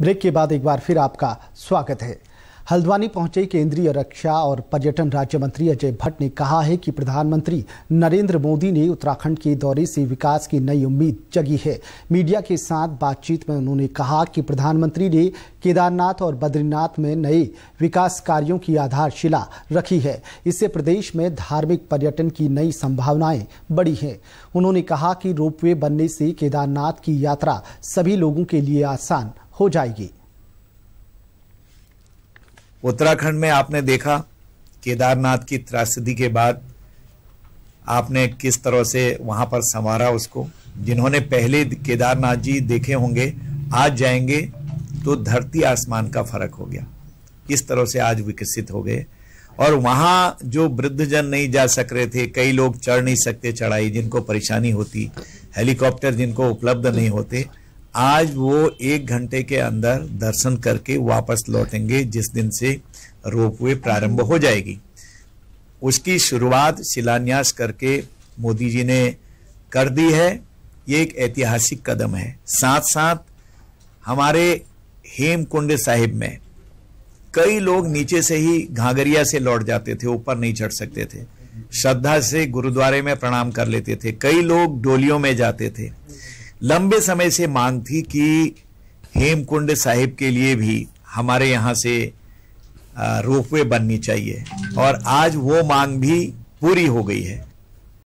break के बाद एक बार फिर आपका स्वागत है हल्द्वानी पहुंचे केंद्रीय रक्षा और पर्यटन राज्य मंत्री अजय भट्ट ने कहा है कि प्रधानमंत्री नरेंद्र मोदी ने उत्तराखंड के दौरे से विकास की नई उम्मीद जगी है मीडिया के साथ बातचीत में उन्होंने कहा कि प्रधानमंत्री ने केदारनाथ और बद्रीनाथ में नए विकास कार्यों की आधारशिला रखी है इससे प्रदेश में धार्मिक पर्यटन की नई संभावनाएं बढ़ी हैं उन्होंने कहा कि रोपवे बनने से केदारनाथ की यात्रा सभी लोगों के लिए आसान हो जाएगी उत्तराखंड में आपने देखा केदारनाथ की त्रासदी के बाद आपने किस तरह से वहां पर संवारा उसको जिन्होंने पहले केदारनाथ जी देखे होंगे आज जाएंगे तो धरती आसमान का फर्क हो गया किस तरह से आज विकसित हो गए और वहां जो वृद्धजन नहीं जा सक रहे थे कई लोग चढ़ नहीं सकते चढ़ाई जिनको परेशानी होती हेलीकॉप्टर जिनको उपलब्ध नहीं होते आज वो एक घंटे के अंदर दर्शन करके वापस लौटेंगे जिस दिन से रोप वे प्रारंभ हो जाएगी उसकी शुरुआत शिलान्यास करके मोदी जी ने कर दी है ये एक ऐतिहासिक कदम है साथ साथ हमारे हेमकुंड साहिब में कई लोग नीचे से ही घाघरिया से लौट जाते थे ऊपर नहीं चढ़ सकते थे श्रद्धा से गुरुद्वारे में प्रणाम कर लेते थे कई लोग डोलियों में जाते थे लंबे समय से मांग थी कि हेमकुंड साहिब के लिए भी हमारे यहाँ से रोपवे बननी चाहिए और आज वो मांग भी पूरी हो गई है